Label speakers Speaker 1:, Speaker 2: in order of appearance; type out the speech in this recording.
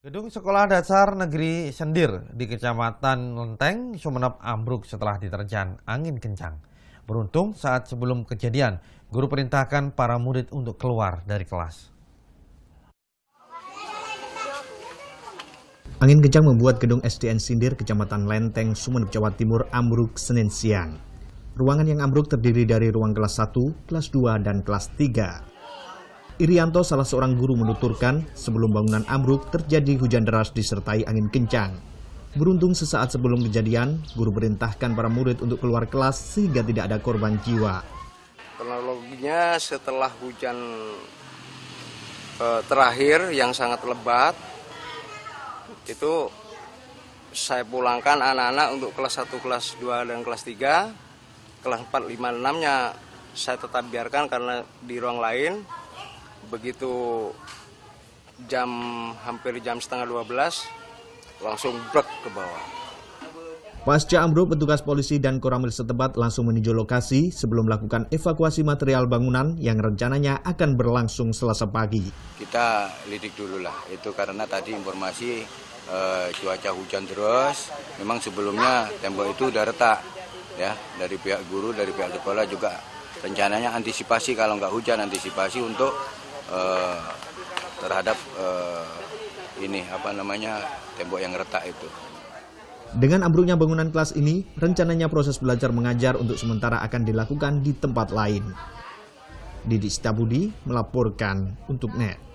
Speaker 1: Gedung Sekolah Dasar Negeri Sendir di Kecamatan Lenteng, Sumeneb ambruk setelah diterjang angin kencang. Beruntung saat sebelum kejadian, guru perintahkan para murid untuk keluar dari kelas.
Speaker 2: Angin kencang membuat gedung SDN Sindir, Kecamatan Lenteng, Sumeneb, Jawa Timur ambruk Senin siang. Ruangan yang ambruk terdiri dari ruang kelas 1, kelas 2, dan kelas 3. Irianto, salah seorang guru, menuturkan sebelum bangunan ambruk terjadi hujan deras disertai angin kencang. Beruntung sesaat sebelum kejadian, guru perintahkan para murid untuk keluar kelas sehingga tidak ada korban jiwa.
Speaker 3: Teknologinya setelah hujan e, terakhir yang sangat lebat, itu saya pulangkan anak-anak untuk kelas 1, kelas 2, dan kelas 3. Kelas 4, 5, 6-nya saya tetap biarkan karena di ruang lain begitu jam hampir jam setengah 12 langsung brek ke bawah.
Speaker 2: Pasca ambruk, petugas polisi dan koramil setempat langsung meninjau lokasi sebelum melakukan evakuasi material bangunan yang rencananya akan berlangsung selasa pagi.
Speaker 4: Kita lidik dulu lah, itu karena tadi informasi e, cuaca hujan terus, memang sebelumnya tembok itu udah retak. ya Dari pihak guru, dari pihak sekolah juga rencananya antisipasi kalau nggak hujan, antisipasi untuk Eh, terhadap eh, ini apa namanya tembok yang retak itu.
Speaker 2: Dengan ambruknya bangunan kelas ini, rencananya proses belajar mengajar untuk sementara akan dilakukan di tempat lain. Didi Sitabudi melaporkan untuk NET.